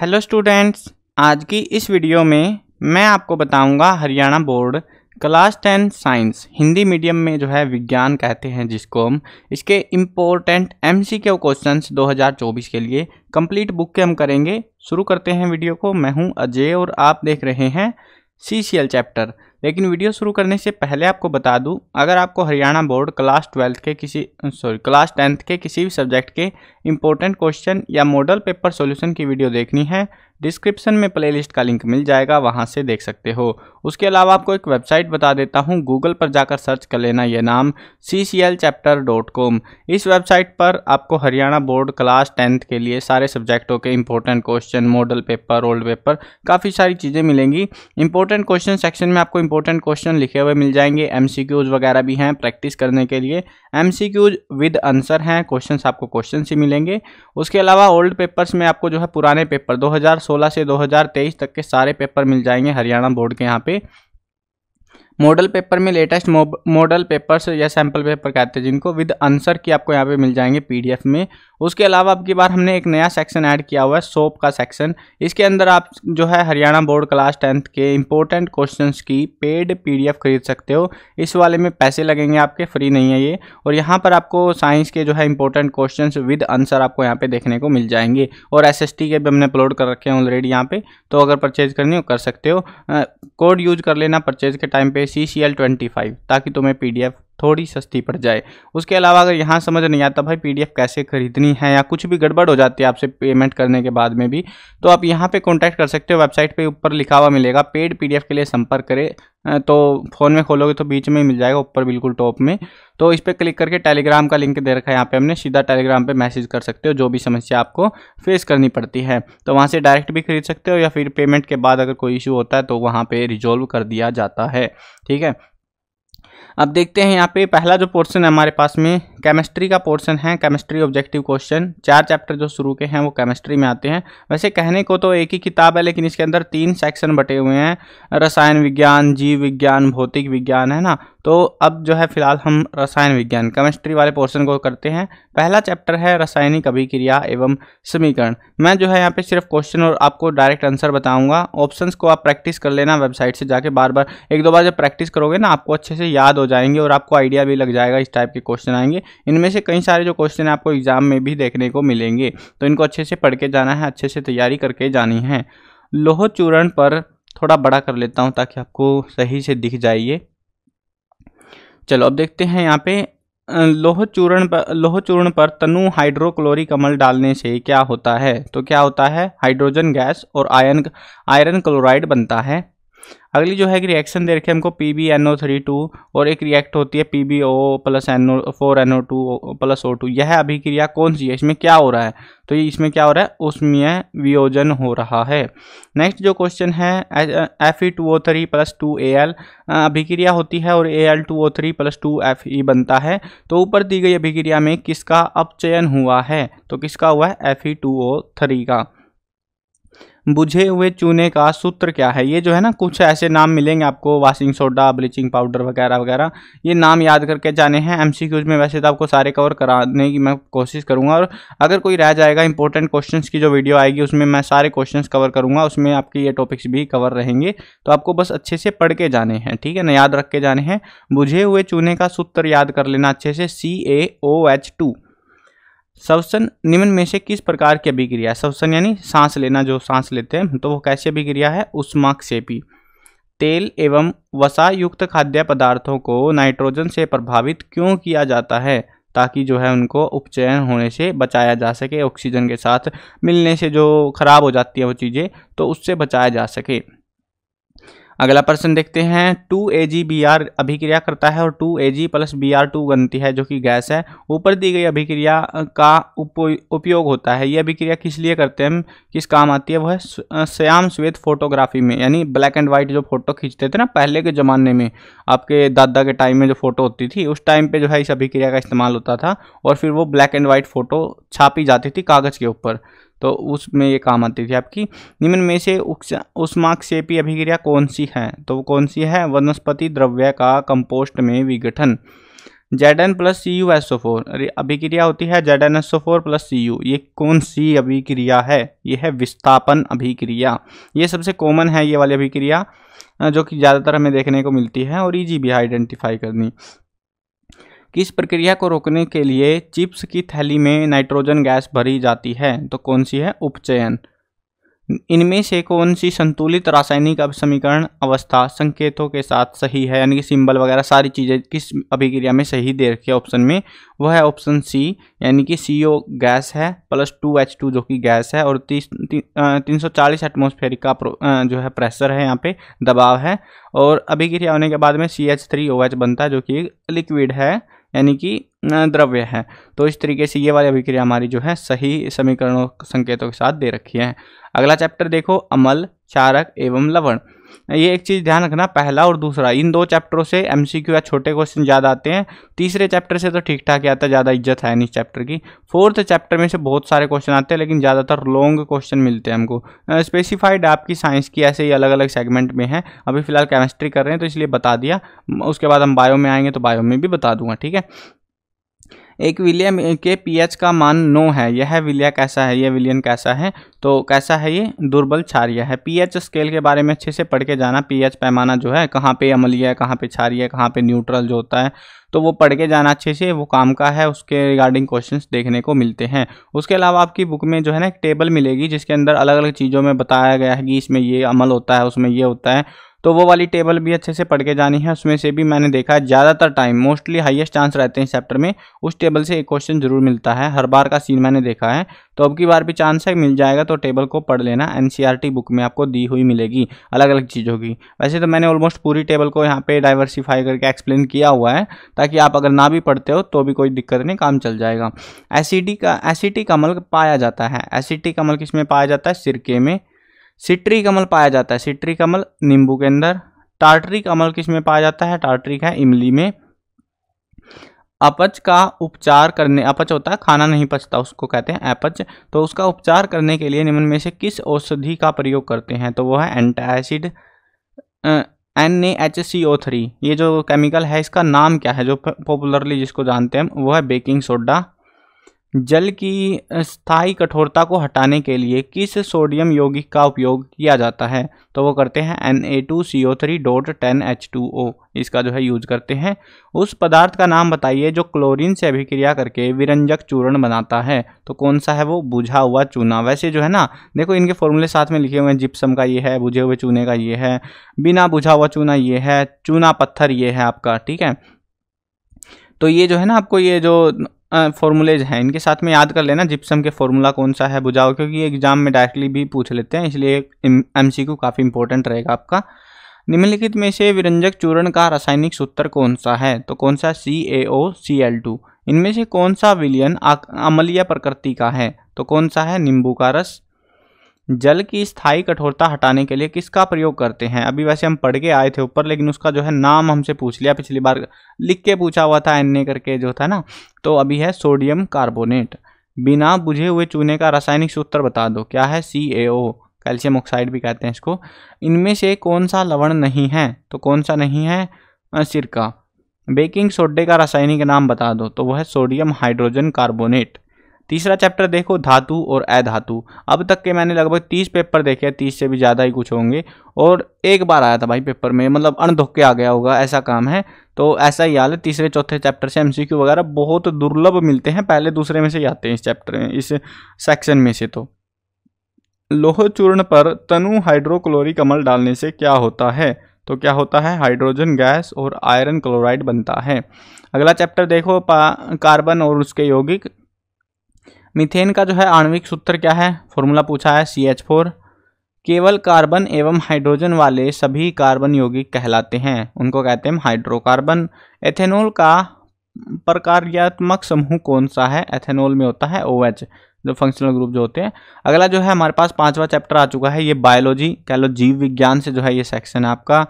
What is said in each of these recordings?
hello students आज की इस वीडियो में मैं आपको बताऊंगा Haryana board class ten science Hindi medium में जो है विज्ञान कहते हैं जिसको हम इसके इम्पोर्टेंट एम सी के क्वेश्चन 2024 के लिए कंप्लीट बुक के हम करेंगे शुरू करते हैं वीडियो को मैं हूं अजय और आप देख रहे हैं सी सी एल चैप्टर लेकिन वीडियो शुरू करने से पहले आपको बता दूं अगर आपको हरियाणा बोर्ड क्लास ट्वेल्थ के किसी सॉरी क्लास टेंथ के किसी भी सब्जेक्ट के इंपॉर्टेंट क्वेश्चन या मॉडल पेपर सॉल्यूशन की वीडियो देखनी है डिस्क्रिप्शन में प्लेलिस्ट का लिंक मिल जाएगा वहाँ से देख सकते हो उसके अलावा आपको एक वेबसाइट बता देता हूँ गूगल पर जाकर सर्च कर लेना यह नाम C C L chapter dot com इस वेबसाइट पर आपको हरियाणा बोर्ड क्लास टेंथ के लिए सारे सब्जेक्टों के important question model paper old paper काफ़ी सारी चीज़ें मिलेंगी इंपॉर्टेंट क्वेश्चन सेक्शन में आपको इंपॉर्टेंट क्वेश्चन लिखे हुए मिल जाएंगे एम वगैरह भी हैं प्रैक्टिस करने के लिए एम विद आंसर हैं क्वेश्चन आपको क्वेश्चन ही मिलेंगे उसके अलावा ओल्ड पेपर्स में आपको जो है पुराने पेपर दो 2016 से 2023 तक के सारे पेपर मिल जाएंगे हरियाणा बोर्ड के यहाँ पे मॉडल पेपर में लेटेस्ट मॉडल पेपर्स या सैम्पल पेपर कहते हैं जिनको विद आंसर की आपको यहाँ पे मिल जाएंगे पीडीएफ में उसके अलावा अब की बार हमने एक नया सेक्शन ऐड किया हुआ है सोप का सेक्शन इसके अंदर आप जो है हरियाणा बोर्ड क्लास टेंथ के इंपॉर्टेंट क्वेश्चन की पेड पीडीएफ खरीद सकते हो इस वाले में पैसे लगेंगे आपके फ्री नहीं है ये और यहाँ पर आपको साइंस के जो है इंपॉर्टेंट क्वेश्चन विद आंसर आपको यहाँ पर देखने को मिल जाएंगे और एस के भी हमने अपलोड कर रखे हैं ऑलरेडी यहाँ पर तो अगर परचेज करनी हो कर सकते हो कोड यूज कर लेना परचेज के टाइम पे C C L twenty five ताकि तुम्हें पी डी एफ़ थोड़ी सस्ती पड़ जाए उसके अलावा अगर यहाँ समझ नहीं आता भाई पीडीएफ कैसे खरीदनी है या कुछ भी गड़बड़ हो जाती है आपसे पेमेंट करने के बाद में भी तो आप यहाँ पे कॉन्टैक्ट कर सकते हो वेबसाइट पे ऊपर लिखा हुआ मिलेगा पेड पीडीएफ के लिए संपर्क करें तो फ़ोन में खोलोगे तो बीच में ही मिल जाएगा ऊपर बिल्कुल टॉप में तो इस पर क्लिक करके टेलीग्राम का लिंक दे रखा है यहाँ पे हमने सीधा टेलीग्राम पे मैसेज कर सकते हो जो भी समस्या आपको फेस करनी पड़ती है तो वहाँ से डायरेक्ट भी खरीद सकते हो या फिर पेमेंट के बाद अगर कोई इशू होता है तो वहाँ पर रिजॉल्व कर दिया जाता है ठीक है अब देखते हैं यहाँ पे पहला जो पोर्शन है हमारे पास में केमिस्ट्री का पोर्शन है केमिस्ट्री ऑब्जेक्टिव क्वेश्चन चार चैप्टर जो शुरू के हैं वो केमिस्ट्री में आते हैं वैसे कहने को तो एक ही किताब है लेकिन इसके अंदर तीन सेक्शन बटे हुए हैं रसायन विज्ञान जीव विज्ञान भौतिक विज्ञान है ना तो अब जो है फिलहाल हम रसायन विज्ञान केमिस्ट्री वाले पोर्शन को करते हैं पहला चैप्टर है रासायनिक अभिक्रिया एवं समीकरण मैं जो है यहाँ पे सिर्फ क्वेश्चन और आपको डायरेक्ट आंसर बताऊंगा ऑप्शंस को आप प्रैक्टिस कर लेना वेबसाइट से जाके बार बार एक दो बार जब प्रैक्टिस करोगे ना आपको अच्छे से याद याद हो जाएंगे और आपको आइडिया भी लग जाएगा इस टाइप के क्वेश्चन आएंगे इनमें से कई सारे जो क्वेश्चन आपको एग्जाम में भी देखने को मिलेंगे तो इनको अच्छे से पढ़ के जाना है अच्छे से तैयारी करके जानी है लोह चूर्ण पर थोड़ा बड़ा कर लेता हूँ ताकि आपको सही से दिख जाइए चलो अब देखते हैं यहाँ पे लोह चूर्ण पर लोह चूर्ण पर तनु हाइड्रोक्लोरिक अम्ल डालने से क्या होता है तो क्या होता है हाइड्रोजन गैस और आयन आयरन क्लोराइड बनता है अगली जो है कि रिएक्शन दे रखी है हमको P B N O three two और एक रिएक्ट होती है P B O plus N O four N O two plus O two यह अभिक्रिया कौन सी है इसमें क्या हो रहा है तो ये इसमें क्या हो रहा है उसमें वियोजन हो रहा है नेक्स्ट जो क्वेश्चन है F E two O three plus two A L अभिक्रिया होती है और A L two O three plus two F E बनता है तो ऊपर दी गई अभिक्रिया में किसका अपचयन हुआ है तो किसका हुआ है F E two O three का बुझे हुए चूने का सूत्र क्या है ये जो है ना कुछ ऐसे नाम मिलेंगे आपको वाशिंग सोडा ब्लीचिंग पाउडर वगैरह वगैरह ये नाम याद करके जाने हैं एम में वैसे तो आपको सारे कवर कराने की मैं कोशिश करूँगा और अगर कोई रह जाएगा इंपॉर्टेंट क्वेश्चन की जो वीडियो आएगी उसमें मैं सारे क्वेश्चन कवर करूँगा उसमें आपके ये टॉपिक्स भी कवर रहेंगे तो आपको बस अच्छे से पढ़ के जाने हैं ठीक है ना याद रख के जाने हैं बुझे हुए चूने का सूत्र याद कर लेना अच्छे से सी ए ओ एच टू श्वसन निम्न में से किस प्रकार की अभिक्रिया है श्वसन यानी सांस लेना जो सांस लेते हैं तो वो कैसी अभिक्रिया है सेपी तेल एवं वसा युक्त खाद्य पदार्थों को नाइट्रोजन से प्रभावित क्यों किया जाता है ताकि जो है उनको उपचयन होने से बचाया जा सके ऑक्सीजन के साथ मिलने से जो खराब हो जाती है वो चीज़ें तो उससे बचाया जा सके अगला प्रश्न देखते हैं two A G B R अभिक्रिया करता है और two A G plus B R two बनती है जो कि गैस है ऊपर दी गई अभिक्रिया का उपयोग होता है ये अभिक्रिया किस लिए करते हैं किस काम आती है वह श्याम श्वेत फोटोग्राफी में यानी ब्लैक एंड व्हाइट जो फोटो खींचते थे ना पहले के ज़माने में आपके दादा के टाइम में जो फोटो होती थी उस टाइम पर जो है इस अभिक्रिया का इस्तेमाल होता था और फिर वो ब्लैक एंड वाइट फोटो छापी जाती थी कागज़ के ऊपर तो उसमें ये काम आती थी आपकी निम्न में से उष्माक्षेपी अभिक्रिया कौन सी है तो वो कौन सी है वनस्पति द्रव्य का कंपोस्ट में विघटन Z N plus C U S O four अरे अभिक्रिया होती है Z N SO four plus C U ये कौन सी अभिक्रिया है ये है विस्थापन अभिक्रिया ये सबसे कॉमन है ये वाली अभिक्रिया जो कि ज़्यादातर हमें देखने को मिलती है और ईजी भी है आइडेंटिफाई करनी किस प्रक्रिया को रोकने के लिए चिप्स की थैली में नाइट्रोजन गैस भरी जाती है तो कौन सी है उपचयन इनमें से कौन सी संतुलित रासायनिक समीकरण अवस्था संकेतों के साथ सही है यानी कि सिंबल वगैरह सारी चीज़ें किस अभिक्रिया में सही दे रखी है ऑप्शन में वह है ऑप्शन सी यानी कि सी ओ गैस है प्लस टू एच टू जो कि गैस है और तीस तीन सौ चालीस एटमोसफेरिक का जो है प्रेशर है यहाँ पे दबाव है और अभिक्रिया होने के बाद में C H three O H बनता है जो कि लिक्विड है यानी कि द्रव्य है तो इस तरीके से ये वाली अभिक्रिया हमारी जो है सही समीकरणों संकेतों के साथ दे रखी है अगला चैप्टर देखो अमल चारक एवं लवण ये एक चीज़ ध्यान रखना पहला और दूसरा इन दो चैप्टरों से एम या छोटे क्वेश्चन ज़्यादा आते हैं तीसरे चैप्टर से तो ठीक ठाक आता है तो ज़्यादा इज्जत है नहीं इस चैप्टर की फोर्थ चैप्टर में से बहुत सारे क्वेश्चन आते हैं लेकिन ज़्यादातर लॉन्ग क्वेश्चन मिलते हैं हमको स्पेसिफाइड आपकी साइंस की ऐसे ही अलग अलग सेगमेंट में है अभी फिलहाल केमिस्ट्री कर रहे हैं तो इसलिए बता दिया उसके बाद हम बायो में आएंगे तो बायो में भी बता दूंगा ठीक है एक विलियम के पीएच का मान नो है यह विलिया कैसा है यह विलियन कैसा है तो कैसा है ये दुर्बल छारिया है पीएच स्केल के बारे में अच्छे से पढ़ के जाना पीएच पैमाना जो है कहाँ पे अमलीय है कहाँ पे छारिया है कहाँ पे न्यूट्रल जो होता है तो वो पढ़ के जाना अच्छे से वो काम का है उसके रिगार्डिंग क्वेश्चंस देखने को मिलते हैं उसके अलावा आपकी बुक में जो है ना एक टेबल मिलेगी जिसके अंदर अलग अलग चीज़ों में बताया गया है कि इसमें ये अमल होता है उसमें ये होता है तो वो वाली टेबल भी अच्छे से पढ़ के जानी है उसमें से भी मैंने देखा है ज़्यादातर टाइम मोस्टली हाईएस्ट चांस रहते हैं इस चैप्टर में उस टेबल से एक क्वेश्चन जरूर मिलता है हर बार का सीन मैंने देखा है तो अब की बार भी चांस है मिल जाएगा तो टेबल को पढ़ लेना एन बुक e में आपको दी हुई मिलेगी अलग अलग चीज़ों की वैसे तो मैंने ऑलमोस्ट पूरी टेबल को यहाँ पर डाइवर्सीफाई करके एक्सप्लेन किया हुआ है ताकि आप अगर ना भी पढ़ते हो तो भी कोई दिक्कत नहीं काम चल जाएगा एसिडी का एसिटिक अमल पाया जाता है का अमल किस में पाया जाता है सिरके में सिट्रिक अमल पाया जाता है सिट्रिक अमल नींबू के अंदर टार्टरिक अमल किस में पाया जाता है टार्टरिक है इमली में अपच का उपचार करने अपच होता है खाना नहीं पचता उसको कहते हैं अपच तो उसका उपचार करने के लिए निम्न में से किस औषधि का प्रयोग करते हैं तो वो है antacid N A H C O three ये जो केमिकल है इसका नाम क्या है जो पॉपुलरली जिसको जानते हैं वो है बेकिंग सोडा जल की स्थायी कठोरता को हटाने के लिए किस सोडियम यौगिक का उपयोग किया जाता है तो वो करते हैं N A two C O three dot ten H two O इसका जो है यूज करते हैं उस पदार्थ का नाम बताइए जो क्लोरीन से अभिक्रिया करके विरंजक चूर्ण बनाता है तो कौन सा है वो बुझा हुआ चूना वैसे जो है ना देखो इनके फॉर्मूले साथ में लिखे हुए हैं जिप्सम का ये है बुझे हुए चूने का ये है बिना बुझा हुआ चूना ये है चूना पत्थर ये है आपका ठीक है तो ये जो है ना आपको ये जो फॉर्मूलेज हैं इनके साथ में याद कर लेना जिप्सम के फॉर्मूला कौन सा है बुझाओ क्योंकि एग्जाम में डायरेक्टली भी पूछ लेते हैं इसलिए एम सी काफ़ी इंपॉर्टेंट रहेगा आपका निम्नलिखित में से विरंजक चूर्ण का रासायनिक सूत्र कौन सा है तो कौन सा सी ए ओ सी एल टू इनमें से कौन सा विलियन अमलीय प्रकृति का है तो कौन सा है नींबू का रस जल की स्थायी कठोरता हटाने के लिए किसका प्रयोग करते हैं अभी वैसे हम पढ़ के आए थे ऊपर लेकिन उसका जो है नाम हमसे पूछ लिया पिछली बार लिख के पूछा हुआ था एन करके जो था ना तो अभी है सोडियम कार्बोनेट बिना बुझे हुए चूने का रासायनिक सूत्र बता दो क्या है सी कैल्शियम ऑक्साइड भी कहते हैं इसको इनमें से कौन सा लवण नहीं है तो कौन सा नहीं है सिरका बेकिंग सोडे का रासायनिक नाम बता दो तो वह है सोडियम हाइड्रोजन कार्बोनेट तीसरा चैप्टर देखो धातु और अधातु अब तक के मैंने लगभग तीस पेपर देखे हैं तीस से भी ज़्यादा ही कुछ होंगे और एक बार आया था भाई पेपर में मतलब अणधोके आ गया होगा ऐसा काम है तो ऐसा ही हाल है तीसरे चौथे चैप्टर से एमसीक्यू वगैरह बहुत दुर्लभ मिलते हैं पहले दूसरे में से ही आते हैं इस चैप्टर में इस सेक्शन में से तो लोह चूर्ण पर तनु हाइड्रोक्लोरिक अमल डालने से क्या होता है तो क्या होता है हाइड्रोजन गैस और आयरन क्लोराइड बनता है अगला चैप्टर देखो कार्बन और उसके यौगिक मीथेन का जो है आणविक सूत्र क्या है फॉर्मूला पूछा है सी एच फोर केवल कार्बन एवं हाइड्रोजन वाले सभी कार्बन यौगिक कहलाते हैं उनको कहते हैं हाइड्रोकार्बन एथेनॉल का प्रकार्यात्मक समूह कौन सा है एथेनॉल में होता है ओ OH, जो फंक्शनल ग्रुप जो होते हैं अगला जो है हमारे पास पांचवा चैप्टर आ चुका है ये बायोलॉजी कह लो जीव विज्ञान से जो है ये सेक्शन है आपका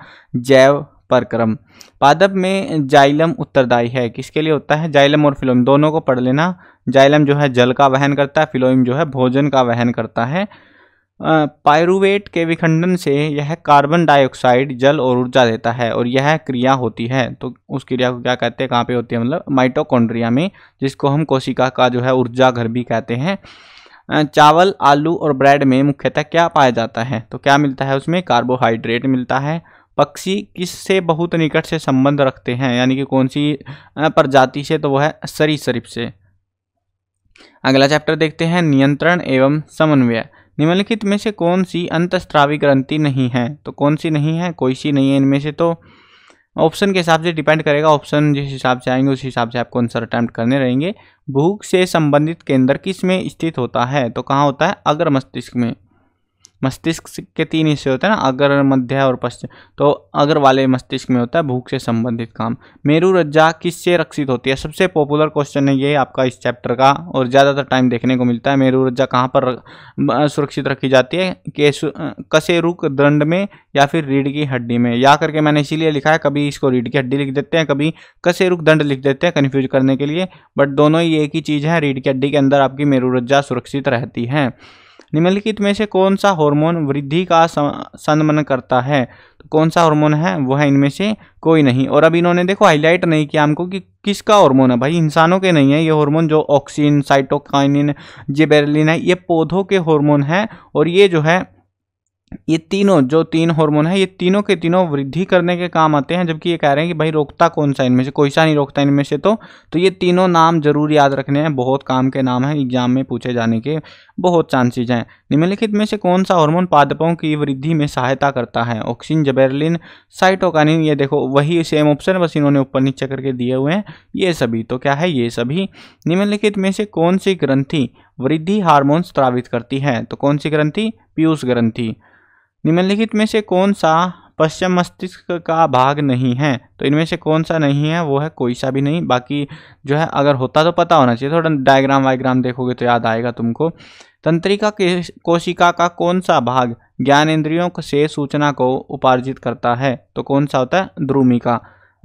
जैव परक्रम पादप में जाइलम उत्तरदायी है किसके लिए होता है जाइलम और फिलोइम दोनों को पढ़ लेना जाइलम जो है जल का वहन करता है फिलोइम जो है भोजन का वहन करता है पायरुवेट के विखंडन से यह कार्बन डाइऑक्साइड जल और ऊर्जा देता है और यह क्रिया होती है तो उस क्रिया को क्या कहते हैं कहाँ पे होती है मतलब माइटोकॉन्ड्रिया में जिसको हम कोशिका का जो है ऊर्जा घर भी कहते हैं चावल आलू और ब्रेड में मुख्यतः क्या पाया जाता है तो क्या मिलता है उसमें कार्बोहाइड्रेट मिलता है पक्षी किससे बहुत निकट से संबंध रखते हैं यानी कि कौन सी प्रजाति से तो वह है सरी से अगला चैप्टर देखते हैं नियंत्रण एवं समन्वय निम्नलिखित में से कौन सी अंतस्त्रावी ग्रंथि नहीं है तो कौन सी नहीं है कोई सी नहीं है इनमें से तो ऑप्शन के हिसाब से डिपेंड करेगा ऑप्शन जिस हिसाब से आएंगे उस हिसाब से आपको आंसर अटैम्प्ट करने रहेंगे भूख से संबंधित केंद्र किस में स्थित होता है तो कहाँ होता है अग्र मस्तिष्क में मस्तिष्क के तीन हिस्से होते हैं ना अग्र मध्य और पश्चिम तो अग्र वाले मस्तिष्क में होता है भूख से संबंधित काम मेरू रज्जा किससे रक्षित होती है सबसे पॉपुलर क्वेश्चन है ये आपका इस चैप्टर का और ज़्यादातर टाइम देखने को मिलता है मेरू रज्जा कहाँ पर सुरक्षित रखी जाती है केसु कसे रुक दंड में या फिर रीढ़ की हड्डी में या करके मैंने इसीलिए लिखा है कभी इसको रीढ़ की हड्डी लिख देते हैं कभी कसे रुक दंड लिख देते हैं कन्फ्यूज करने के लिए बट दोनों ही एक ही चीज़ है रीढ़ की हड्डी के अंदर आपकी मेरू रज्जा सुरक्षित रहती है निम्नलिखित में से कौन सा हार्मोन वृद्धि का संबन करता है तो कौन सा हार्मोन है वो है इनमें से कोई नहीं और अब इन्होंने देखो हाईलाइट नहीं किया हमको कि किसका हार्मोन है भाई इंसानों के नहीं है ये हार्मोन जो ऑक्सीन साइटोकाइनिन जेबेरलिन है ये पौधों के हार्मोन हैं और ये जो है ये तीनों जो तीन हार्मोन है ये तीनों के तीनों वृद्धि करने के काम आते हैं जबकि ये कह रहे हैं कि भाई रोकता कौन सा इनमें से कोई सा नहीं रोकता इनमें से तो तो ये तीनों नाम जरूर याद रखने हैं बहुत काम के नाम हैं एग्जाम में पूछे जाने के बहुत चांसेज हैं निम्नलिखित में से कौन सा हार्मोन पादपों की वृद्धि में सहायता करता है ऑक्सीजन जबेरलिन साइटोकानिन ये देखो वही सेम ऑप्शन बस इन्होंने ऊपर नीचे करके दिए हुए हैं ये सभी तो क्या है ये सभी निम्नलिखित में से कौन सी ग्रंथी वृद्धि हार्मोन स्त्रावित करती है तो कौन सी ग्रंथी पीयूष ग्रंथी निम्नलिखित में से कौन सा पश्चिम मस्तिष्क का भाग नहीं है तो इनमें से कौन सा नहीं है वो है कोई सा भी नहीं बाकी जो है अगर होता तो पता होना चाहिए थोड़ा डायग्राम वायग्राम देखोगे तो याद आएगा तुमको तंत्रिका कोशिका का कौन सा भाग ज्ञान इंद्रियों से सूचना को उपार्जित करता है तो कौन सा होता है ध्रुमिका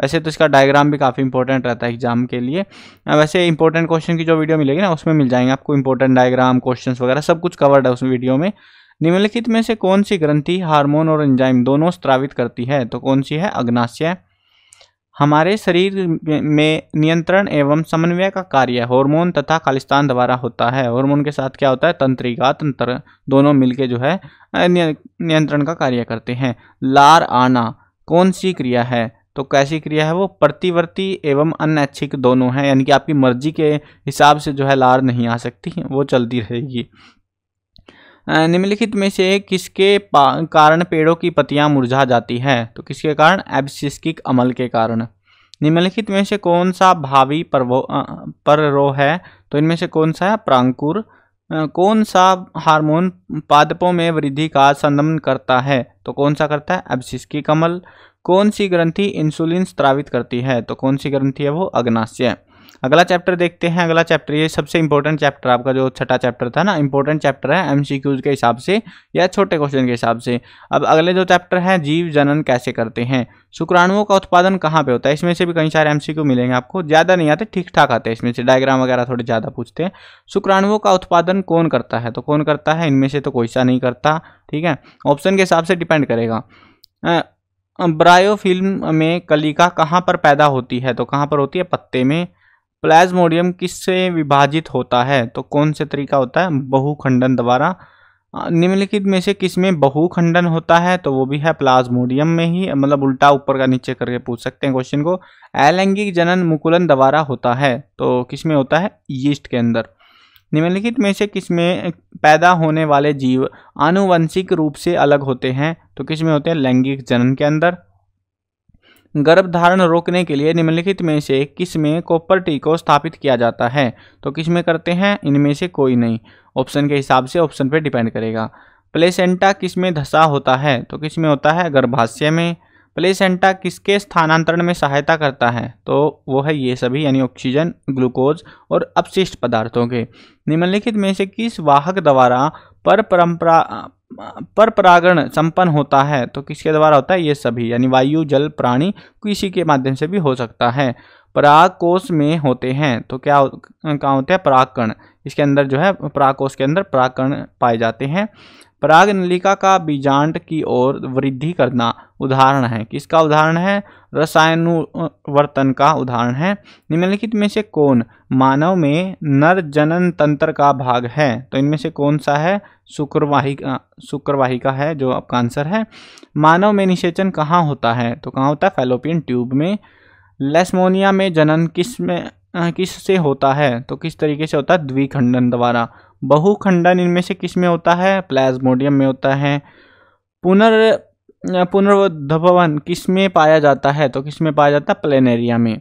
वैसे तो इसका डायग्राम भी काफ़ी इंपॉर्टेंट रहता है एग्जाम के लिए वैसे इंपॉर्टेंट क्वेश्चन की जो वीडियो मिलेगी ना उसमें मिल जाएंगे आपको इंपॉर्टेंट डायग्राम क्वेश्चंस वगैरह सब कुछ कवर्ड है उस वीडियो में निम्नलिखित में से कौन सी ग्रंथि हार्मोन और एंजाइम दोनों स्त्रावित करती है तो कौन सी है अग्नाशय हमारे शरीर में नियंत्रण एवं समन्वय का कार्य हार्मोन तथा खालिस्तान द्वारा होता है हार्मोन के साथ क्या होता है तंत्रिका तंत्र दोनों मिलके जो है नियंत्रण का कार्य करते हैं लार आना कौन सी क्रिया है तो कैसी क्रिया है वो प्रतिवर्ती एवं अनैच्छिक दोनों हैं यानी कि आपकी मर्जी के हिसाब से जो है लार नहीं आ सकती वो चलती रहेगी निम्नलिखित में से किसके कारण पेड़ों की पत्तियां मुरझा जाती हैं तो किसके कारण एबसिस्किक अमल के कारण निम्नलिखित में से कौन सा भावी परवो पररोह है तो इनमें से कौन सा है प्रांकुर कौन सा हार्मोन पादपों में वृद्धि का संदमन करता है तो कौन सा करता है एबसिस्किक अमल कौन सी ग्रंथि इंसुलिन स्त्रावित करती है तो कौन सी ग्रंथि है वो अग्नाशय अगला चैप्टर देखते हैं अगला चैप्टर ये सबसे इंपॉर्टेंट चैप्टर आपका जो छठा चैप्टर था ना इंपॉर्टेंट चैप्टर है एमसीक्यूज के हिसाब से या छोटे क्वेश्चन के हिसाब से अब अगले जो चैप्टर है जीव जनन कैसे करते हैं शुक्राणुओं का उत्पादन कहाँ पे होता है इसमें से भी कई सारे एमसीक्यू मिलेंगे आपको ज़्यादा नहीं आते ठीक ठाक आते हैं इसमें से डायग्राम वगैरह थोड़े ज़्यादा पूछते हैं शुक्राणुओं का उत्पादन कौन करता है तो कौन करता है इनमें से तो कोई सा नहीं करता ठीक है ऑप्शन के हिसाब से डिपेंड करेगा ब्रायोफिल्म में कलिका कहाँ पर पैदा होती है तो कहाँ पर होती है पत्ते में प्लाज्मोडियम किससे विभाजित होता है तो कौन सा तरीका होता है बहुखंडन द्वारा निम्नलिखित में से किस में बहुखंडन होता है तो वो भी है प्लाज्मोडियम में ही मतलब उल्टा ऊपर का नीचे करके पूछ सकते हैं क्वेश्चन को अलैंगिक जनन मुकुलन द्वारा होता है तो किस में होता है यीस्ट के अंदर निम्नलिखित में से किस में पैदा होने वाले जीव आनुवंशिक रूप से अलग होते हैं तो किस में होते हैं लैंगिक जनन के अंदर गर्भधारण रोकने के लिए निम्नलिखित में से किस में कॉपर टी को स्थापित किया जाता है तो किस में करते हैं इनमें से कोई नहीं ऑप्शन के हिसाब से ऑप्शन पर डिपेंड करेगा प्लेसेंटा किस में धसा होता है तो किस में होता है गर्भाशय में प्लेसेंटा किसके स्थानांतरण में सहायता करता है तो वो है ये सभी यानी ऑक्सीजन ग्लूकोज और अपशिष्ट पदार्थों के निम्नलिखित में से किस वाहक द्वारा पर परंपरा पर परागण संपन्न होता है तो किसके द्वारा होता है ये सभी यानी वायु जल प्राणी किसी के माध्यम से भी हो सकता है पराग कोष में होते हैं तो क्या कहाँ होते हैं परागकण इसके अंदर जो है पराग कोष के अंदर परागकण पाए जाते हैं पराग नलिका का बीजांड की ओर वृद्धि करना उदाहरण है किसका उदाहरण है रसायनुवर्तन का उदाहरण है निम्नलिखित में से कौन मानव में नर जनन तंत्र का भाग है तो इनमें से कौन सा है शुक्रवाहिका शुक्रवाहिका है जो आपका आंसर है मानव में निषेचन कहाँ होता है तो कहाँ होता है फेलोपियन ट्यूब में लेस्मोनिया में जनन किस में किस से होता है तो किस तरीके से होता है द्विखंडन द्वारा बहुखंडन इनमें से किस में होता है प्लाज्मोडियम में होता है पुनर् पुनर्वधवन किस में पाया जाता है तो किस में पाया जाता है प्लेनेरिया में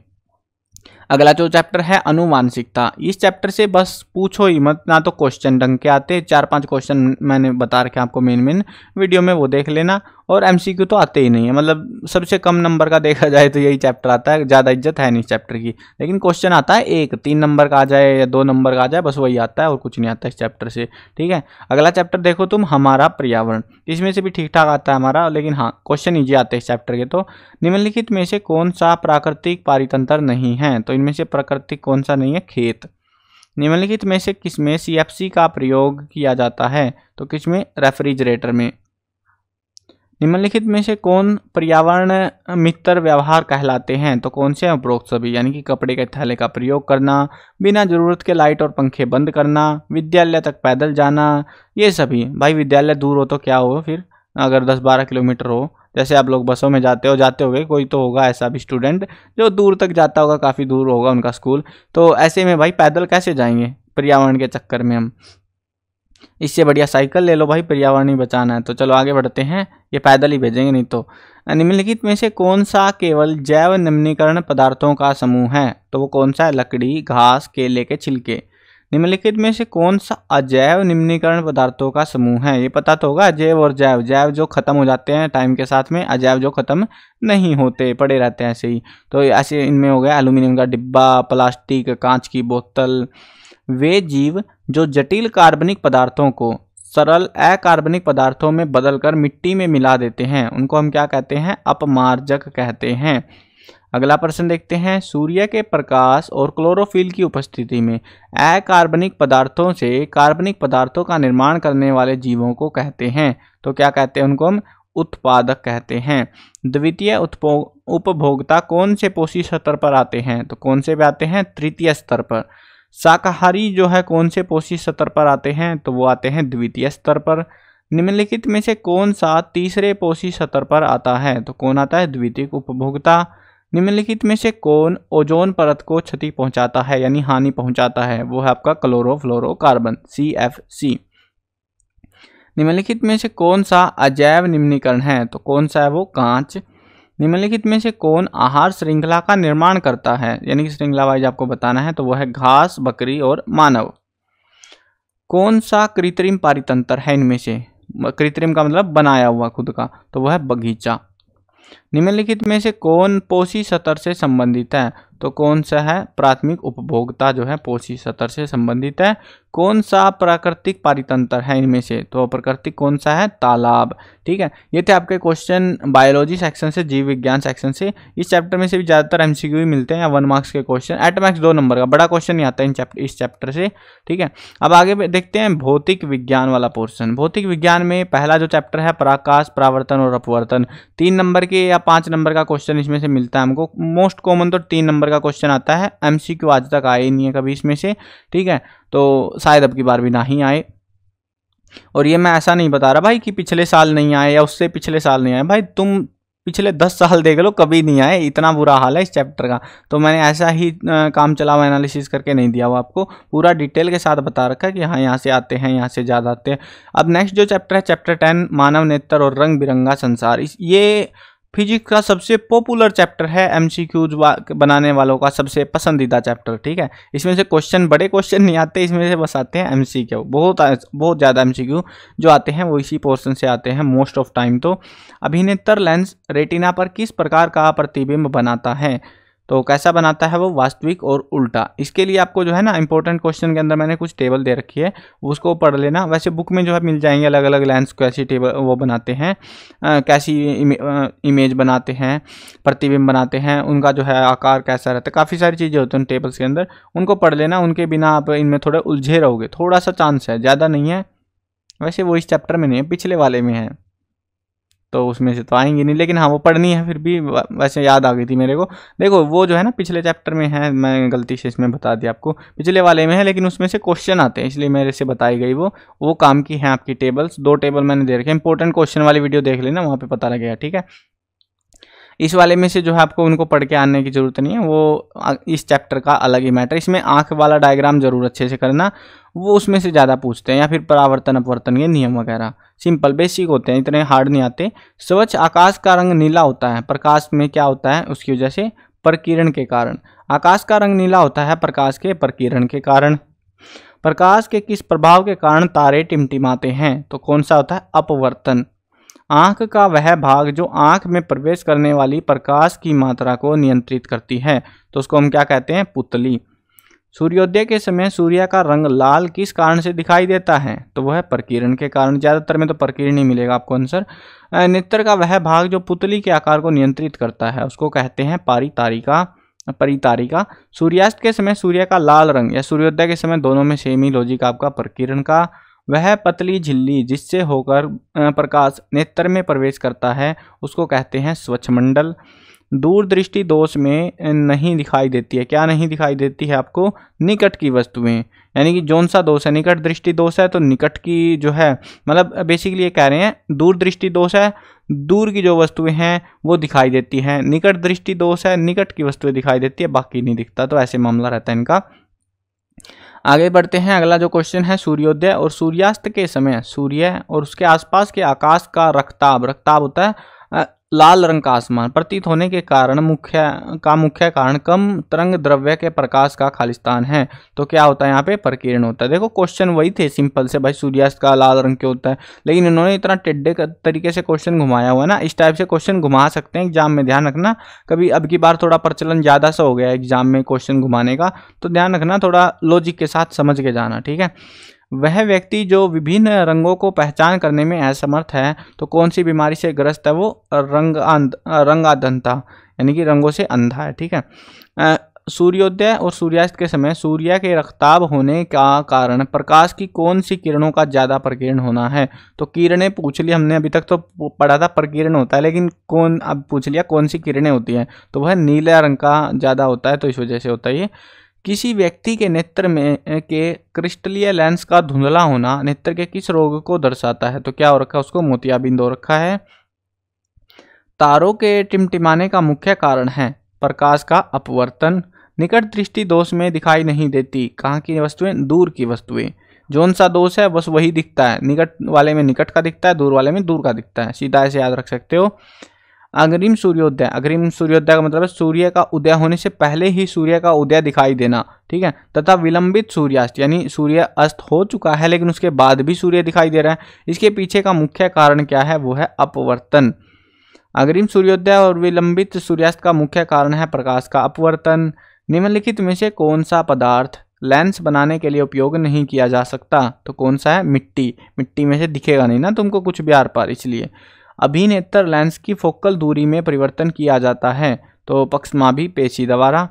अगला जो चैप्टर है अनुवांशिकता इस चैप्टर से बस पूछो ही मत ना तो क्वेश्चन ढंग के आते चार पांच क्वेश्चन मैंने बता रखे आपको मेन मेन वीडियो में वो देख लेना और एम तो आते ही नहीं है मतलब सबसे कम नंबर का देखा जाए तो यही चैप्टर आता है ज़्यादा इज्जत है नहीं इस चैप्टर की लेकिन क्वेश्चन आता है एक तीन नंबर का आ जाए या दो नंबर का आ जाए बस वही आता है और कुछ नहीं आता इस चैप्टर से ठीक है अगला चैप्टर देखो तुम हमारा पर्यावरण इसमें से भी ठीक ठाक आता है हमारा लेकिन हाँ क्वेश्चन ईजी आते हैं इस चैप्टर के तो निम्नलिखित में से कौन सा प्राकृतिक पारितंत्र नहीं है तो इनमें से प्राकृतिक कौन सा नहीं है खेत निम्नलिखित में से किसमें सी का प्रयोग किया जाता है तो किसमें रेफ्रिजरेटर में निम्नलिखित में से कौन पर्यावरण मित्र व्यवहार कहलाते हैं तो कौन से उपरोक्त सभी यानी कि कपड़े के थैले का प्रयोग करना बिना जरूरत के लाइट और पंखे बंद करना विद्यालय तक पैदल जाना ये सभी भाई विद्यालय दूर हो तो क्या हो फिर अगर दस बारह किलोमीटर हो जैसे आप लोग बसों में जाते हो जाते होगे कोई तो होगा ऐसा भी स्टूडेंट जो दूर तक जाता होगा काफ़ी दूर होगा उनका स्कूल तो ऐसे में भाई पैदल कैसे जाएंगे पर्यावरण के चक्कर में हम इससे बढ़िया साइकिल ले लो भाई पर्यावरण ही बचाना है तो चलो आगे बढ़ते हैं ये पैदल ही भेजेंगे नहीं तो निम्नलिखित में से कौन सा केवल जैव निम्नीकरण पदार्थों का समूह है तो वो कौन सा है लकड़ी घास केले के छिलके निम्नलिखित में से कौन सा अजैव निम्नीकरण पदार्थों का समूह है ये पता तो होगा अजैव और जैव जैव जो खत्म हो जाते हैं टाइम के साथ में अजैव जो खत्म नहीं होते पड़े रहते हैं ऐसे ही तो ऐसे इनमें हो गया एलुमिनियम का डिब्बा प्लास्टिक कांच की बोतल वे जीव जो जटिल कार्बनिक पदार्थों को सरल अकार्बनिक पदार्थों में बदलकर मिट्टी में मिला देते हैं उनको हम क्या कहते हैं अपमार्जक कहते हैं अगला प्रश्न देखते हैं सूर्य के प्रकाश और क्लोरोफिल की उपस्थिति में अकार्बनिक पदार्थों से कार्बनिक पदार्थों का निर्माण करने वाले जीवों को कहते हैं तो क्या कहते हैं उनको हम उत्पादक कहते हैं द्वितीय उपभोक्ता कौन से पोषी स्तर पर आते हैं तो कौन से भी आते हैं तृतीय स्तर पर शाकाहारी जो है कौन से पोषी स्तर पर आते हैं तो वो आते हैं द्वितीय स्तर पर निम्नलिखित में से कौन सा तीसरे पोषी स्तर पर आता है तो कौन आता है द्वितीय उपभोक्ता निम्नलिखित में से कौन ओजोन परत को क्षति पहुंचाता है यानी हानि पहुंचाता है वो है आपका क्लोरोफ्लोरोकार्बन सी एफ सी निम्नलिखित में से कौन सा अजैव निम्नीकरण है तो कौन सा है वो कांच निम्नलिखित में से कौन आहार श्रृंखला का निर्माण करता है यानी कि श्रृंखला वाइज आपको बताना है तो वह है घास बकरी और मानव कौन सा कृत्रिम पारितंत्र है इनमें से कृत्रिम का मतलब बनाया हुआ खुद का तो वह बगीचा निम्नलिखित में से कौन पोषी सतर से संबंधित है तो कौन सा है प्राथमिक उपभोक्ता जो है पोषी सतर से संबंधित है कौन सा प्राकृतिक पारितंत्र है इनमें से तो प्राकृतिक कौन सा है तालाब ठीक है ये थे आपके क्वेश्चन बायोलॉजी सेक्शन से जीव विज्ञान सेक्शन से इस चैप्टर में से भी ज़्यादातर एम सी ही मिलते हैं या वन मार्क्स के क्वेश्चन एट मार्क्स दो नंबर का बड़ा क्वेश्चन नहीं आता है इन चैप्टर इस चैप्टर से ठीक है अब आगे देखते हैं भौतिक विज्ञान वाला पोर्सन भौतिक विज्ञान में पहला जो चैप्टर है प्राकाश प्रावर्तन और अपवर्तन तीन नंबर के या पाँच नंबर का क्वेश्चन इसमें से मिलता है हमको मोस्ट कॉमन तो तीन नंबर का क्वेश्चन आता है एम आज तक आए नहीं है कभी इसमें से ठीक है तो शायद अब की बार भी ना ही आए और ये मैं ऐसा नहीं बता रहा भाई कि पिछले साल नहीं आए या उससे पिछले साल नहीं आए भाई तुम पिछले दस साल देख लो कभी नहीं आए इतना बुरा हाल है इस चैप्टर का तो मैंने ऐसा ही काम चला हुआ एनालिसिस करके नहीं दिया हुआ आपको पूरा डिटेल के साथ बता रखा है कि हाँ यहाँ से आते हैं यहाँ से ज़्यादा आते हैं अब नेक्स्ट जो चैप्टर है चैप्टर टेन मानव नेत्र और रंग बिरंगा संसार इस ये फिजिक्स का सबसे पॉपुलर चैप्टर है एमसीक्यूज बनाने वालों का सबसे पसंदीदा चैप्टर ठीक है इसमें से क्वेश्चन बड़े क्वेश्चन नहीं आते इसमें से बस आते हैं एमसीक्यू बहुत बहुत ज़्यादा एमसीक्यू जो आते हैं वो इसी पोर्शन से आते हैं मोस्ट ऑफ टाइम तो अभिनेतर लेंस रेटिना पर किस प्रकार का प्रतिबिंब बनाता है तो कैसा बनाता है वो वास्तविक और उल्टा इसके लिए आपको जो है ना इंपॉर्टेंट क्वेश्चन के अंदर मैंने कुछ टेबल दे रखी है उसको पढ़ लेना वैसे बुक में जो है मिल जाएंगे अलग अलग लेंस कैसी टेबल वो बनाते हैं आ, कैसी इमे, इमेज बनाते हैं प्रतिबिंब बनाते हैं उनका जो है आकार कैसा रहता है काफ़ी सारी चीज़ें होती हैं टेबल्स के अंदर उनको पढ़ लेना उनके बिना आप इनमें थोड़े उलझे रहोगे थोड़ा सा चांस है ज़्यादा नहीं है वैसे वो इस चैप्टर में नहीं है पिछले वाले में है तो उसमें से तो आएंगे नहीं लेकिन हाँ वो पढ़नी है फिर भी वैसे याद आ गई थी मेरे को देखो वो जो है ना पिछले चैप्टर में है मैं गलती से इसमें बता दिया आपको पिछले वाले में है लेकिन उसमें से क्वेश्चन आते हैं इसलिए मेरे से बताई गई वो वो काम की हैं आपकी टेबल्स दो टेबल मैंने दे रखे इंपॉर्टेंट क्वेश्चन वाली वीडियो देख लेना वहाँ पर पता लगेगा ठीक है इस वाले में से जो है आपको उनको पढ़ के आने की ज़रूरत नहीं है वो इस चैप्टर का अलग ही मैटर इसमें आँख वाला डायग्राम ज़रूर अच्छे से करना वो उसमें से ज़्यादा पूछते हैं या फिर परावर्तन अपवर्तन के नियम वगैरह सिंपल बेसिक होते हैं इतने हार्ड नहीं आते स्वच्छ आकाश का रंग नीला होता है प्रकाश में क्या होता है उसकी वजह से प्रकीर्ण के कारण आकाश का रंग नीला होता है प्रकाश के प्रकीर्ण के कारण प्रकाश के किस प्रभाव के कारण तारे टिमटिमाते हैं तो कौन सा होता है अपवर्तन आँख का वह भाग जो आँख में प्रवेश करने वाली प्रकाश की मात्रा को नियंत्रित करती है तो उसको हम क्या कहते हैं पुतली सूर्योदय के समय सूर्य का रंग लाल किस कारण से दिखाई देता है तो वह प्रकीर्ण के कारण ज़्यादातर में तो प्रकीर्ण ही मिलेगा आपको आंसर नेत्र का वह भाग जो पुतली के आकार को नियंत्रित करता है उसको कहते हैं पारितारिका परितारिका सूर्यास्त के समय सूर्य का लाल रंग या सूर्योदय के समय दोनों में सेम ही लॉजिक आपका प्रकीर्ण का वह पतली झिल्ली जिससे होकर प्रकाश नेत्र में प्रवेश करता है उसको कहते हैं स्वच्छ मंडल दूरदृष्टि दोष में नहीं दिखाई देती है क्या नहीं दिखाई देती है आपको निकट की वस्तुएं यानी कि जौन सा दोष है निकट दृष्टि दोष है तो निकट की जो है मतलब बेसिकली ये कह रहे हैं दूर दृष्टि दोष है दूर की जो वस्तुएं हैं वो दिखाई देती हैं निकट दृष्टि दोष है निकट की वस्तुएं दिखाई देती है बाकी नहीं दिखता तो ऐसे मामला रहता है इनका आगे बढ़ते हैं अगला जो क्वेश्चन है सूर्योदय और सूर्यास्त के समय सूर्य और उसके आसपास के आकाश का रक्ताब रक्ताब होता है लाल रंग का आसमान प्रतीत होने के कारण मुख्य का मुख्य कारण कम तरंग द्रव्य के प्रकाश का खालिस्तान है तो क्या होता है यहाँ पे प्रकीर्ण होता है देखो क्वेश्चन वही थे सिंपल से भाई सूर्यास्त का लाल रंग क्यों होता है लेकिन इन्होंने इतना टिड्डे तरीके से क्वेश्चन घुमाया हुआ है ना इस टाइप से क्वेश्चन घुमा सकते हैं एग्जाम में ध्यान रखना कभी अब की बार थोड़ा प्रचलन ज़्यादा सा हो गया एग्जाम में क्वेश्चन घुमाने का तो ध्यान रखना थोड़ा लॉजिक के साथ समझ के जाना ठीक है वह व्यक्ति जो विभिन्न रंगों को पहचान करने में असमर्थ है तो कौन सी बीमारी से ग्रस्त है वो रंग रंगाधनता यानी कि रंगों से अंधा है ठीक है सूर्योदय और सूर्यास्त के समय सूर्य के रक्ताब होने का कारण प्रकाश की कौन सी किरणों का ज़्यादा प्रकीर्ण होना है तो किरणें पूछ ली हमने अभी तक तो पढ़ा था प्रकीर्ण होता है लेकिन कौन अब पूछ लिया कौन सी किरणें होती हैं तो वह नीला रंग का ज़्यादा होता है तो इस वजह से होता है ये किसी व्यक्ति के नेत्र में के क्रिस्टलीय लेंस का धुंधला होना नेत्र के किस रोग को दर्शाता है तो क्या हो रखा है उसको मोतियाबिंद हो रखा है तारों के टिमटिमाने का मुख्य कारण है प्रकाश का अपवर्तन निकट दृष्टि दोष में दिखाई नहीं देती कहाँ की वस्तुएं दूर की वस्तुएं जोन सा दोष है बस वही दिखता है निकट वाले में निकट का दिखता है दूर वाले में दूर का दिखता है सीधा ऐसे याद रख सकते हो अग्रिम सूर्योदय अग्रिम सूर्योदय का मतलब है सूर्य का उदय होने से पहले ही सूर्य का उदय दिखाई देना ठीक है तथा विलंबित सूर्यास्त यानी सूर्य अस्त हो चुका है लेकिन उसके बाद भी सूर्य दिखाई दे रहा है इसके पीछे का मुख्य कारण क्या है वो है अपवर्तन अग्रिम सूर्योदय और विलंबित सूर्यास्त का मुख्य कारण है प्रकाश का अपवर्तन निम्नलिखित में से कौन सा पदार्थ लेंस बनाने के लिए उपयोग नहीं किया जा सकता तो कौन सा है मिट्टी मिट्टी में से दिखेगा नहीं ना तुमको कुछ भी आर पार इसलिए अभिनेत्र लेंस की फोकल दूरी में परिवर्तन किया जाता है तो पक्षमा भी पेशी दवारा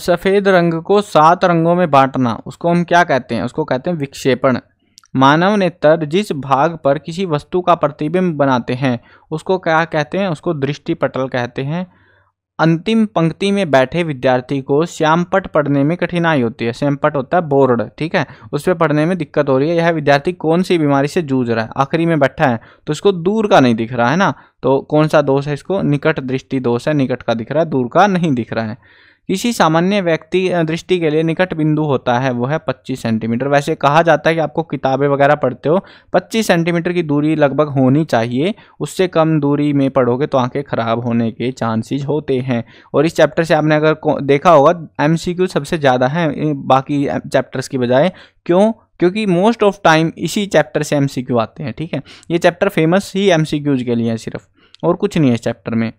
सफ़ेद रंग को सात रंगों में बांटना उसको हम क्या कहते हैं उसको कहते हैं विक्षेपण मानव नेत्र जिस भाग पर किसी वस्तु का प्रतिबिंब बनाते हैं उसको क्या कहते हैं उसको दृष्टि पटल कहते हैं अंतिम पंक्ति में बैठे विद्यार्थी को श्यामपट पढ़ने में कठिनाई होती है श्यामपट होता है बोर्ड ठीक है उस पर पढ़ने में दिक्कत हो रही है यह विद्यार्थी कौन सी बीमारी से जूझ रहा है आखिरी में बैठा है तो इसको दूर का नहीं दिख रहा है ना तो कौन सा दोष है इसको निकट दृष्टि दोष है निकट का दिख रहा है दूर का नहीं दिख रहा है किसी सामान्य व्यक्ति दृष्टि के लिए निकट बिंदु होता है वो है 25 सेंटीमीटर वैसे कहा जाता है कि आपको किताबें वगैरह पढ़ते हो 25 सेंटीमीटर की दूरी लगभग होनी चाहिए उससे कम दूरी में पढ़ोगे तो आंखें खराब होने के चांसेज होते हैं और इस चैप्टर से आपने अगर देखा होगा एम सबसे ज़्यादा है बाकी चैप्टर्स की बजाय क्यों क्योंकि मोस्ट ऑफ टाइम इसी चैप्टर से एम आते हैं ठीक है ये चैप्टर फेमस ही एम के लिए है सिर्फ और कुछ नहीं है इस चैप्टर में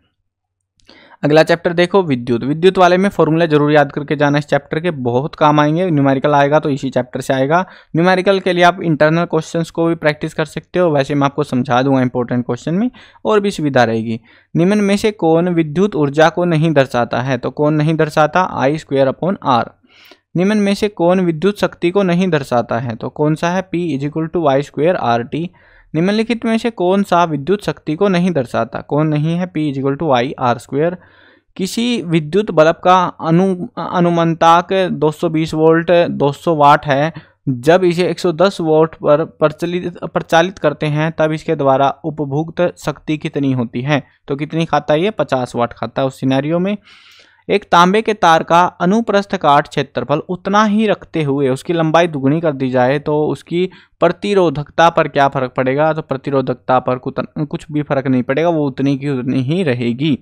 अगला चैप्टर देखो विद्युत विद्युत वाले में फॉर्मूला जरूर याद करके जाना इस चैप्टर के बहुत काम आएंगे न्यूमेरिकल आएगा तो इसी चैप्टर से आएगा न्यूमेरिकल के लिए आप इंटरनल क्वेश्चंस को भी प्रैक्टिस कर सकते हो वैसे मैं आपको समझा दूंगा इंपॉर्टेंट क्वेश्चन में और भी सुविधा रहेगी निम्न में से कौन विद्युत ऊर्जा को नहीं दर्शाता है तो कौन नहीं दर्शाता आई स्क्वेयर अपॉन आर निम्न में से कौन विद्युत शक्ति को नहीं दर्शाता है तो कौन सा है P is equal to Y square R T निम्नलिखित में से कौन सा विद्युत शक्ति को नहीं दर्शाता कौन नहीं है P is equal to I R square किसी विद्युत बल्ब का अनु अनुमंताक 220 वोल्ट 200 वाट है जब इसे 110 वोल्ट पर प्रचलित प्रचालित करते हैं तब इसके द्वारा उपभुक्त शक्ति कितनी होती है तो कितनी खाता है ये 50 वाट खाता है उस सिनेरियो में एक तांबे के तार का अनुप्रस्थ काट क्षेत्रफल उतना ही रखते हुए उसकी लंबाई दुगुनी कर दी जाए तो उसकी प्रतिरोधकता पर क्या फर्क पड़ेगा तो प्रतिरोधकता पर कुछ भी फर्क नहीं पड़ेगा वो उतनी की उतनी ही रहेगी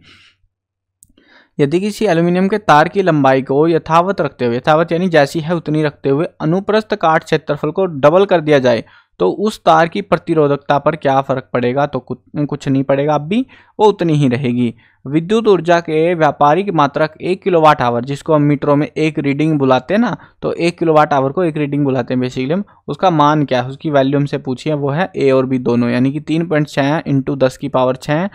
यदि किसी एल्युमिनियम के तार की लंबाई को यथावत रखते हुए यथावत यानी जैसी है उतनी रखते हुए अनुप्रस्थ काट क्षेत्रफल को डबल कर दिया जाए तो उस तार की प्रतिरोधकता पर क्या फ़र्क पड़ेगा तो कुछ नहीं पड़ेगा अब भी वो उतनी ही रहेगी विद्युत ऊर्जा के व्यापारिक मात्रक एक किलोवाट आवर जिसको हम मीटरों में एक रीडिंग बुलाते हैं ना तो एक किलोवाट आवर को एक रीडिंग बुलाते हैं बेसिकली हम उसका मान क्या है उसकी वैल्यू हमसे पूछिए वो है ए और बी दोनों यानी कि तीन पॉइंट छः इंटू दस की पावर छः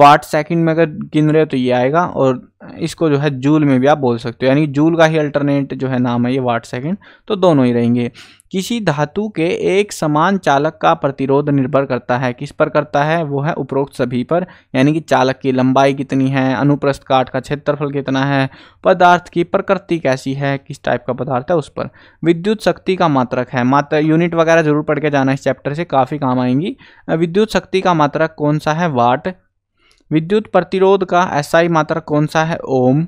वाट सेकंड में अगर गिन रहे हो तो ये आएगा और इसको जो है जूल में भी आप बोल सकते हो यानी जूल का ही अल्टरनेट जो है नाम है ये वाट सेकंड तो दोनों ही रहेंगे किसी धातु के एक समान चालक का प्रतिरोध निर्भर करता है किस पर करता है वो है उपरोक्त सभी पर यानी कि चालक की लंबाई कितनी है अनुप्रस्थ काट का क्षेत्रफल कितना है पदार्थ की प्रकृति कैसी है किस टाइप का पदार्थ है उस पर विद्युत शक्ति का मात्रक है मात्र यूनिट वगैरह जरूर पढ़ के जाना इस चैप्टर से काफ़ी काम आएंगी विद्युत शक्ति का मात्रक कौन सा है वाट विद्युत प्रतिरोध का ऐसा ही मात्रक कौन सा है ओम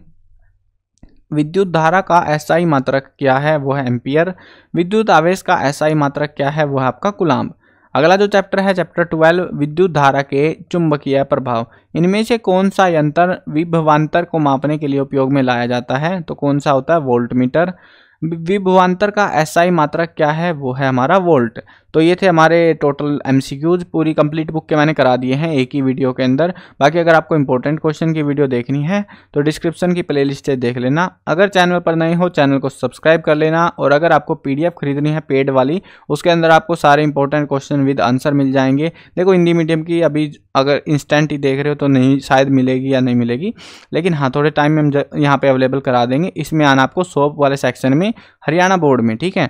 विद्युत धारा का एसआई मात्रक क्या है वो है एम्पियर विद्युत आवेश का एसआई मात्रक क्या है वो है आपका कुलाम अगला जो चैप्टर है चैप्टर ट्वेल्व विद्युत धारा के चुंबकीय प्रभाव इनमें से कौन सा यंत्र विभवान्तर को मापने के लिए उपयोग में लाया जाता है तो कौन सा होता है वोल्ट मीटर विभवान्तर का एसआई मात्रक क्या है वो है हमारा वोल्ट तो ये थे हमारे टोटल एम पूरी कंप्लीट बुक के मैंने करा दिए हैं एक ही वीडियो के अंदर बाकी अगर आपको इंपॉर्टेंट क्वेश्चन की वीडियो देखनी है तो डिस्क्रिप्शन की प्ले देख लेना अगर चैनल पर नहीं हो चैनल को सब्सक्राइब कर लेना और अगर आपको पी खरीदनी है पेड वाली उसके अंदर आपको सारे इंपॉर्टेंट क्वेश्चन विद आंसर मिल जाएंगे देखो हिंदी मीडियम की अभी अगर इंस्टेंट ही देख रहे हो तो नहीं शायद मिलेगी या नहीं मिलेगी लेकिन हाँ थोड़े टाइम में हम यहाँ पर अवेलेबल करा देंगे इसमें आना आपको शॉप वाले सेक्शन में हरियाणा बोर्ड में ठीक है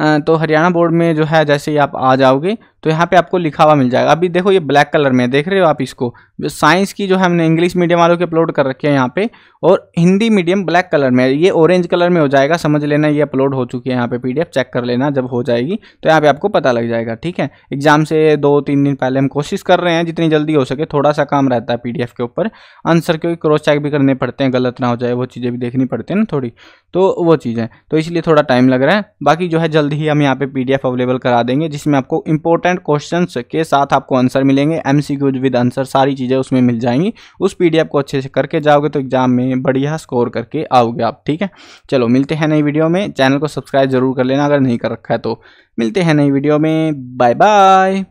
तो हरियाणा बोर्ड में जो है जैसे ही आप आ जाओगे तो यहाँ पे आपको लिखा हुआ मिल जाएगा अभी देखो ये ब्लैक कलर में देख रहे हो आप इसको साइंस की जो है हमने इंग्लिश मीडियम वालों के अपलोड कर रखे हैं यहाँ पे और हिंदी मीडियम ब्लैक कलर में ये ऑरेंज कलर में हो जाएगा समझ लेना ये अपलोड हो चुकी है यहाँ पे पीडीएफ चेक कर लेना जब हो जाएगी तो यहाँ पे आपको पता लग जाएगा ठीक है एग्जाम से दो तीन दिन पहले हम कोशिश कर रहे हैं जितनी जल्दी हो सके थोड़ा सा काम रहता है पी के ऊपर आंसर क्योंकि क्रॉस चेक भी करने पड़ते हैं गलत ना हो जाए वो चीज़ें भी देखनी पड़ती है ना थोड़ी तो वो चीज़ें तो इसलिए थोड़ा टाइम लग रहा है बाकी जो है जल्द ही हम यहाँ पे पीडीएफ अवेलेबल करा देंगे जिसमें आपको इंपॉर्टेंट क्वेश्चन के साथ आपको आंसर मिलेंगे एम विद आंसर सारी चीज़ें उसमें मिल जाएंगी उस पीडीएफ को अच्छे से करके जाओगे तो एग्जाम में बढ़िया स्कोर करके आओगे आप ठीक है चलो मिलते हैं नई वीडियो में चैनल को सब्सक्राइब जरूर कर लेना अगर नहीं कर रखा है तो मिलते हैं नई वीडियो में बाय बाय